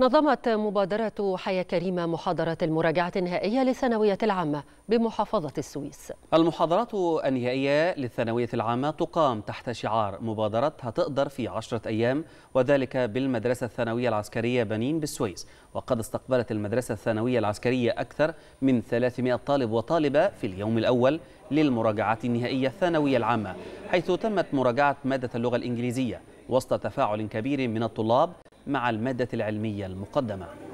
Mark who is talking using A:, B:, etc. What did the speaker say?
A: نظمت مبادرة حياة كريمة محاضرة المراجعة النهائية للثانوية العامة بمحافظة السويس
B: المحاضرات النهائية للثانوية العامة تقام تحت شعار مبادرة هتقدر في عشرة أيام وذلك بالمدرسة الثانوية العسكرية بنين بالسويس وقد استقبلت المدرسة الثانوية العسكرية أكثر من 300 طالب وطالبة في اليوم الأول للمراجعات النهائية الثانوية العامة حيث تمت مراجعة مادة اللغة الإنجليزية وسط تفاعل كبير من الطلاب مع المادة العلمية المقدمة